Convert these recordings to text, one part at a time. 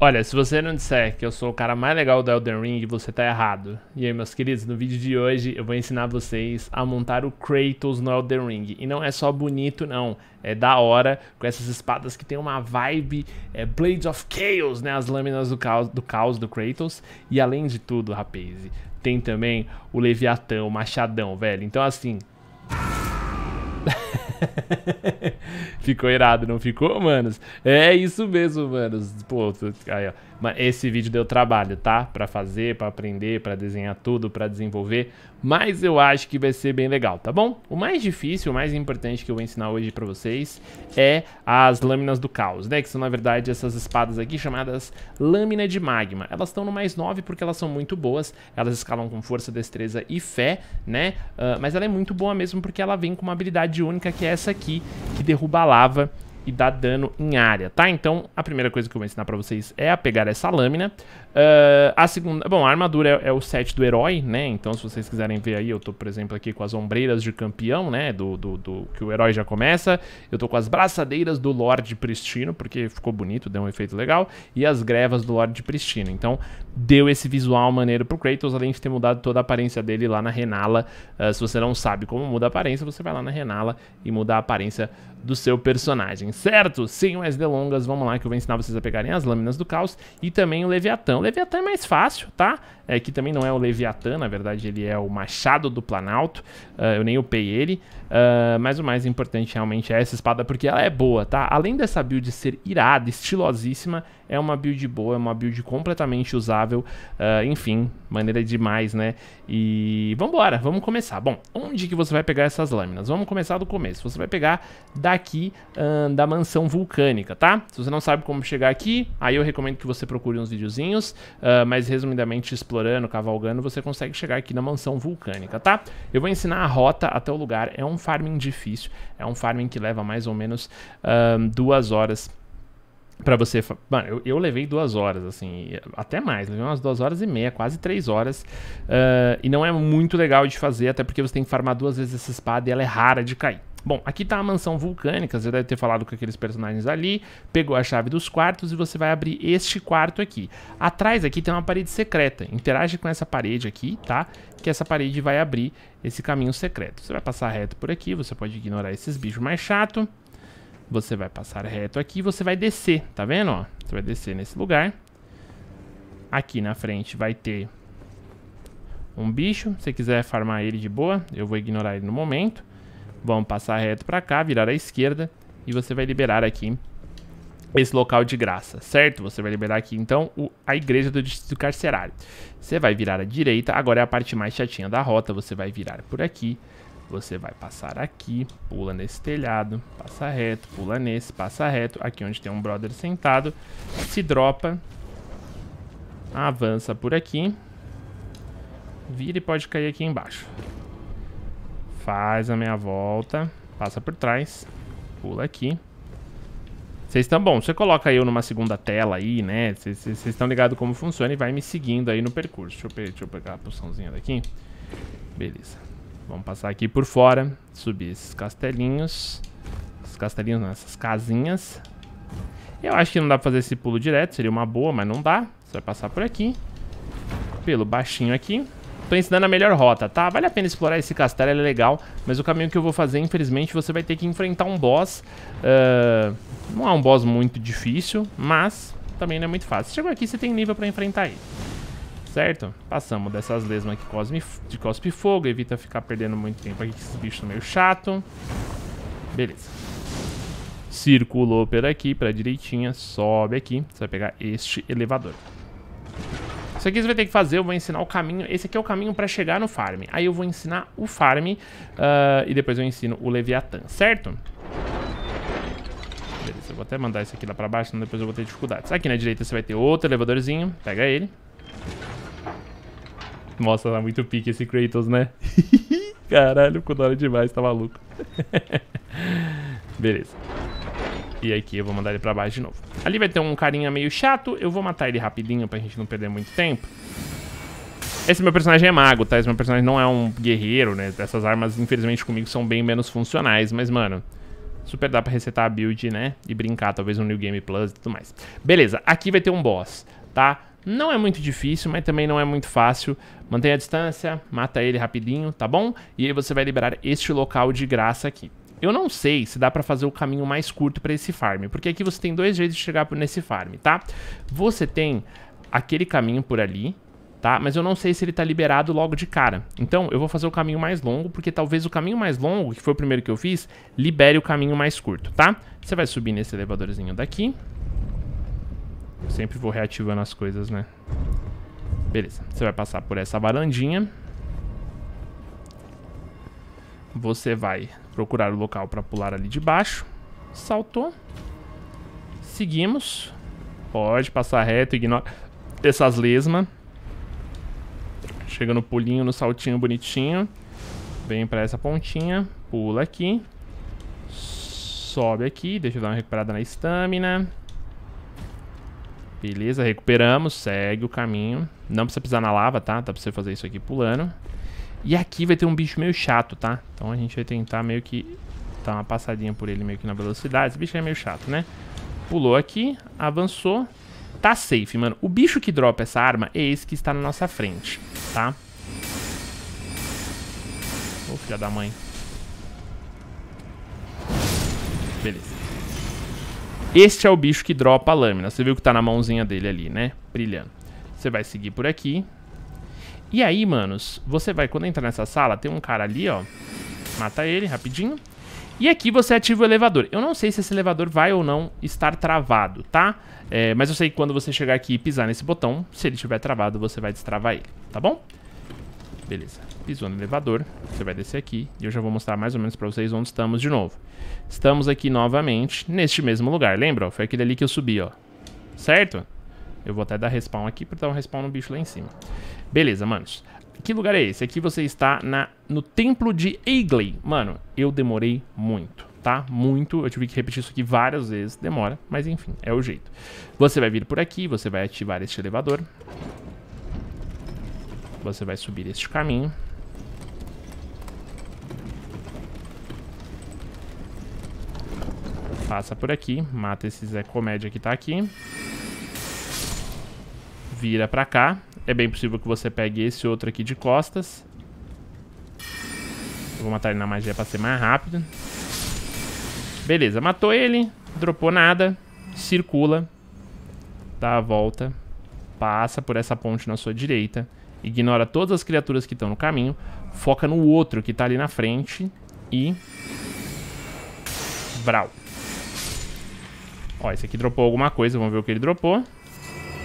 Olha, se você não disser que eu sou o cara mais legal do Elden Ring, você tá errado. E aí, meus queridos, no vídeo de hoje eu vou ensinar vocês a montar o Kratos no Elden Ring. E não é só bonito, não. É da hora, com essas espadas que tem uma vibe é Blades of Chaos, né? As lâminas do caos, do caos do Kratos. E além de tudo, rapaz, tem também o Leviatã, o Machadão, velho. Então, assim, ficou irado, não ficou, manos? É, é isso mesmo, manos. Pô, aí, ó. Esse vídeo deu trabalho, tá? Pra fazer, pra aprender, pra desenhar tudo, pra desenvolver. Mas eu acho que vai ser bem legal, tá bom? O mais difícil, o mais importante que eu vou ensinar hoje pra vocês é as lâminas do caos, né? Que são, na verdade, essas espadas aqui chamadas lâmina de magma. Elas estão no mais 9 porque elas são muito boas. Elas escalam com força, destreza e fé, né? Uh, mas ela é muito boa mesmo porque ela vem com uma habilidade única que é é essa aqui, que derruba a lava e dá dano em área, tá? Então, a primeira coisa que eu vou ensinar pra vocês é a pegar essa lâmina. Uh, a segunda. Bom, a armadura é, é, o set do herói, né? Então, se vocês quiserem ver aí, eu tô, por exemplo, aqui com as ombreiras de campeão, né? Do, do, do que o herói já começa. Eu tô com as braçadeiras do Lorde Pristino, porque ficou bonito, deu um efeito legal. E as grevas do Lorde Pristino. Então, deu esse visual maneiro pro Kratos, além de ter mudado toda a aparência dele lá na Renala. Uh, se você não sabe como muda a aparência, você vai lá na Renala e muda a aparência do seu personagem, certo? Sem mais delongas, vamos lá que eu vou ensinar vocês a pegarem as lâminas do caos e também o Leviatão o Leviatã é mais fácil, tá? É, que também não é o Leviatã, na verdade ele é o Machado do Planalto, uh, eu nem upei ele, uh, mas o mais importante realmente é essa espada, porque ela é boa, tá? Além dessa build ser irada, estilosíssima, é uma build boa, é uma build completamente usável. Uh, enfim, maneira demais, né? E vambora, vamos começar. Bom, onde que você vai pegar essas lâminas? Vamos começar do começo. Você vai pegar daqui uh, da mansão vulcânica, tá? Se você não sabe como chegar aqui, aí eu recomendo que você procure uns videozinhos. Uh, mas resumidamente, explorando, cavalgando, você consegue chegar aqui na mansão vulcânica, tá? Eu vou ensinar a rota até o lugar. É um farming difícil, é um farming que leva mais ou menos duas horas para você. Mano, eu, eu, levei duas horas, assim, até mais, levei umas duas horas e meia, quase três horas. Uh, e não é muito legal de fazer, até porque você tem que farmar duas vezes essa espada e ela é rara de cair. Bom, aqui tá a mansão vulcânica, você deve ter falado com aqueles personagens ali, pegou a chave dos quartos e você vai abrir este quarto aqui. Atrás aqui tem uma parede secreta, interage com essa parede aqui, tá? Que essa parede vai abrir esse caminho secreto. Você vai passar reto por aqui, você pode ignorar esses bichos mais chato. Você vai passar reto aqui e você vai descer, tá vendo? Ó, você vai descer nesse lugar. Aqui na frente vai ter um bicho. Se você quiser farmar ele de boa, eu vou ignorar ele no momento. Vamos passar reto pra cá, virar à esquerda. E você vai liberar aqui esse local de graça, certo? Você vai liberar aqui, então, o, a igreja do distrito carcerário. Você vai virar à direita. Agora é a parte mais chatinha da rota. Você vai virar por aqui. Você vai passar aqui, pula nesse telhado, passa reto, pula nesse, passa reto. Aqui onde tem um brother sentado, se dropa, avança por aqui, vira e pode cair aqui embaixo. Faz a minha volta, passa por trás, pula aqui. Vocês estão bom, você coloca eu numa segunda tela aí, né? Vocês estão ligados como funciona e vai me seguindo aí no percurso. Deixa eu, deixa eu pegar a poçãozinha daqui. Beleza. Vamos passar aqui por fora. Subir esses castelinhos. Esses castelinhos não, essas casinhas. Eu acho que não dá pra fazer esse pulo direto. Seria uma boa, mas não dá. Você vai passar por aqui. Pelo baixinho aqui. Tô ensinando a melhor rota, tá? Vale a pena explorar esse castelo, é legal. Mas o caminho que eu vou fazer, infelizmente, você vai ter que enfrentar um boss. Uh, não é um boss muito difícil, mas também não é muito fácil. Chegou aqui, você tem nível pra enfrentar ele certo? Passamos dessas lesmas aqui cosme, de cospe fogo. Evita ficar perdendo muito tempo aqui, que esses bichos são meio chato. Beleza. Circulou por aqui, pra direitinha. Sobe aqui. Você vai pegar este elevador. Isso aqui você vai ter que fazer, eu vou ensinar o caminho. Esse aqui é o caminho para chegar no farm. Aí eu vou ensinar o farm uh, e depois eu ensino o Leviatã, certo? Beleza, eu vou até mandar isso aqui lá pra baixo, senão depois eu vou ter dificuldades. Aqui na direita você vai ter outro elevadorzinho, pega ele mostra tá muito pique esse Kratos, né? Caralho, ficou da hora é demais, tá maluco. Beleza. E aqui eu vou mandar ele pra baixo de novo. Ali vai ter um carinha meio chato. Eu vou matar ele rapidinho pra gente não perder muito tempo. Esse meu personagem é mago, tá? Esse meu personagem não é um guerreiro, né? Essas armas, infelizmente, comigo são bem menos funcionais. Mas, mano, super dá pra resetar a build, né? E brincar, talvez, um New Game Plus e tudo mais. Beleza, aqui vai ter um boss, tá? Não é muito difícil, mas também não é muito fácil. Mantenha a distância, mata ele rapidinho, tá bom? E aí você vai liberar este local de graça aqui. Eu não sei se dá pra fazer o caminho mais curto pra esse farm, porque aqui você tem dois jeitos de chegar nesse farm, tá? Você tem aquele caminho por ali, tá? Mas eu não sei se ele tá liberado logo de cara. Então, eu vou fazer o caminho mais longo, porque talvez o caminho mais longo, que foi o primeiro que eu fiz, libere o caminho mais curto, tá? Você vai subir nesse elevadorzinho daqui, eu sempre vou reativando as coisas, né? Beleza. Você vai passar por essa varandinha. Você vai procurar o local para pular ali de baixo. Saltou. Seguimos. Pode passar reto, ignora essas lesmas. Chega no pulinho, no saltinho bonitinho. Vem pra essa pontinha. Pula aqui. Sobe aqui. Deixa eu dar uma recuperada na estamina. Beleza, recuperamos, segue o caminho. Não precisa pisar na lava, tá? Dá pra você fazer isso aqui pulando. E aqui vai ter um bicho meio chato, tá? Então a gente vai tentar meio que dar uma passadinha por ele meio que na velocidade. Esse bicho é meio chato, né? Pulou aqui, avançou. Tá safe, mano. O bicho que dropa essa arma é esse que está na nossa frente, tá? Ô, oh, filha da mãe. Beleza. Este é o bicho que dropa a lâmina. Você viu que tá na mãozinha dele ali, né? Brilhando. Você vai seguir por aqui. E aí, manos, você vai, quando entrar nessa sala, tem um cara ali, ó. Mata ele rapidinho. E aqui você ativa o elevador. Eu não sei se esse elevador vai ou não estar travado, tá? É, mas eu sei que quando você chegar aqui e pisar nesse botão, se ele estiver travado, você vai destravar ele, tá bom? Beleza. Pisou no elevador. Você vai descer aqui. E eu já vou mostrar mais ou menos pra vocês onde estamos de novo. Estamos aqui novamente, neste mesmo lugar. Lembra? Foi aquele ali que eu subi, ó. Certo? Eu vou até dar respawn aqui pra dar um respawn no bicho lá em cima. Beleza, manos. Que lugar é esse? Aqui você está na, no templo de Eigley. Mano, eu demorei muito, tá? Muito. Eu tive que repetir isso aqui várias vezes. Demora, mas enfim, é o jeito. Você vai vir por aqui, você vai ativar este elevador. Você vai subir este caminho. Passa por aqui, mata esse Zé Comédia que tá aqui. Vira pra cá. É bem possível que você pegue esse outro aqui de costas. Eu vou matar ele na magia pra ser mais rápido. Beleza, matou ele. Dropou nada. Circula. Dá a volta. Passa por essa ponte na sua direita. Ignora todas as criaturas que estão no caminho. Foca no outro que tá ali na frente. E... Vral. Ó, esse aqui dropou alguma coisa. Vamos ver o que ele dropou.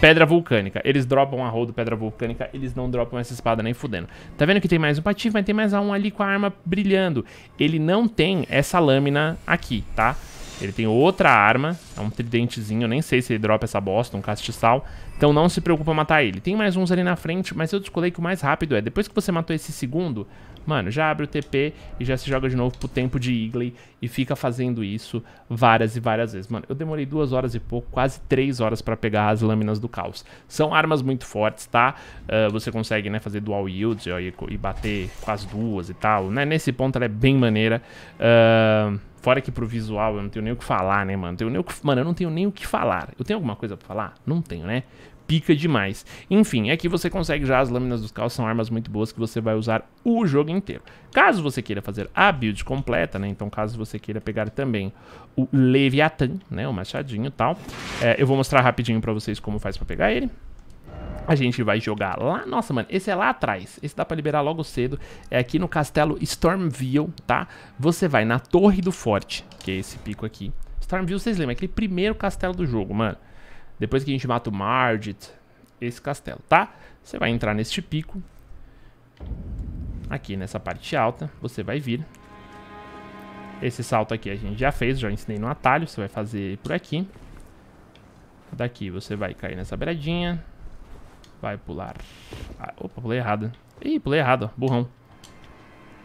Pedra vulcânica. Eles dropam a rodo pedra vulcânica. Eles não dropam essa espada nem fudendo. Tá vendo que tem mais um patife, mas tem mais um ali com a arma brilhando. Ele não tem essa lâmina aqui, tá? Tá? Ele tem outra arma, é um tridentezinho, nem sei se ele dropa essa bosta, um castiçal. Então não se preocupa em matar ele. Tem mais uns ali na frente, mas eu descolei que o mais rápido é, depois que você matou esse segundo, mano, já abre o TP e já se joga de novo pro tempo de Igley e fica fazendo isso várias e várias vezes. Mano, eu demorei duas horas e pouco, quase três horas pra pegar as lâminas do caos. São armas muito fortes, tá? Uh, você consegue, né, fazer dual yields e, e, bater com as duas e tal, né? Nesse ponto ela é bem maneira. Ahn... Uh... Fora que pro visual eu não tenho nem o que falar, né, mano? Tenho nem o que, mano, eu não tenho nem o que falar. Eu tenho alguma coisa pra falar? Não tenho, né? Pica demais. Enfim, aqui você consegue já as lâminas dos caos são armas muito boas que você vai usar o jogo inteiro. Caso você queira fazer a build completa, né? Então, caso você queira pegar também o Leviathan, né? O machadinho e tal. É, eu vou mostrar rapidinho pra vocês como faz pra pegar ele. A gente vai jogar lá. Nossa, mano, esse é lá atrás. Esse dá pra liberar logo cedo. É aqui no castelo Stormville, tá? Você vai na Torre do Forte, que é esse pico aqui. Stormville, vocês lembram? aquele primeiro castelo do jogo, mano. Depois que a gente mata o Margit, esse castelo, tá? Você vai entrar neste pico. Aqui nessa parte alta, você vai vir. Esse salto aqui a gente já fez, já ensinei no atalho. Você vai fazer por aqui. Daqui você vai cair nessa beiradinha. Vai pular. Ah, opa, pulei errado. Ih, pulei errado, ó. Burrão.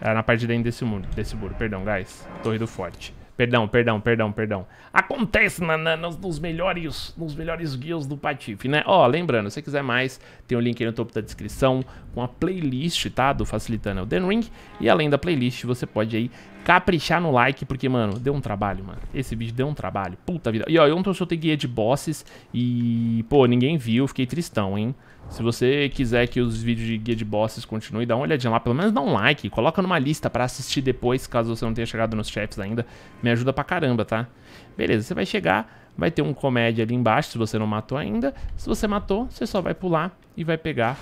Era na parte de dentro desse muro. Desse muro, perdão, guys. Torre do forte. Perdão, perdão, perdão, perdão. Acontece na, na, nos, nos, melhores, nos melhores guias do Patife, né? Ó, lembrando, se você quiser mais, tem o um link aí no topo da descrição com a playlist, tá? Do Facilitando Elden Ring. E além da playlist, você pode aí caprichar no like, porque, mano, deu um trabalho, mano. Esse vídeo deu um trabalho. Puta vida. E, ó, ontem eu soltei guia de bosses e, pô, ninguém viu. Fiquei tristão, hein? Se você quiser que os vídeos de guia de bosses continuem, dá uma olhadinha lá. Pelo menos dá um like. Coloca numa lista pra assistir depois, caso você não tenha chegado nos chefs ainda. Me ajuda pra caramba, tá? Beleza, você vai chegar... Vai ter um comédia ali embaixo, se você não matou ainda. Se você matou, você só vai pular e vai pegar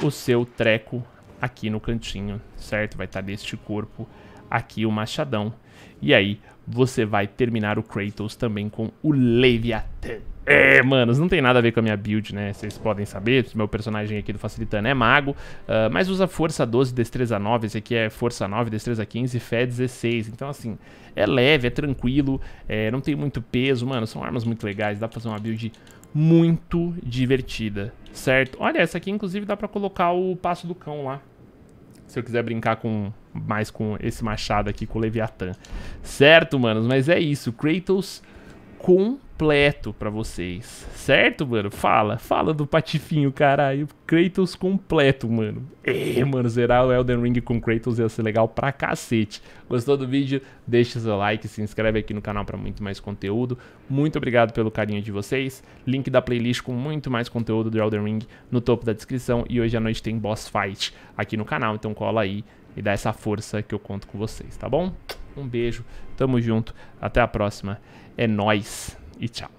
o seu treco aqui no cantinho, certo? Vai estar tá deste corpo aqui o machadão. E aí você vai terminar o Kratos também com o Leviathan. É, manos, não tem nada a ver com a minha build, né? Vocês podem saber, meu personagem aqui do Facilitando é mago, uh, mas usa força 12, destreza 9, esse aqui é força 9, destreza 15, fé 16. Então, assim, é leve, é tranquilo, é, não tem muito peso, mano, são armas muito legais, dá pra fazer uma build muito divertida, certo? Olha, essa aqui, inclusive, dá pra colocar o passo do cão lá se eu quiser brincar com mais com esse machado aqui, com o Leviatã. Certo, manos? Mas é isso. Kratos com completo para vocês. Certo, mano? Fala, fala do patifinho, caralho. Kratos completo, mano. É, mano, zerar o Elden Ring com Kratos ia ser legal pra cacete. Gostou do vídeo? Deixa seu like, se inscreve aqui no canal para muito mais conteúdo. Muito obrigado pelo carinho de vocês. Link da playlist com muito mais conteúdo do Elden Ring no topo da descrição. E hoje à noite tem boss fight aqui no canal, então cola aí e dá essa força que eu conto com vocês, tá bom? Um beijo, tamo junto, até a próxima, é nós e tchau.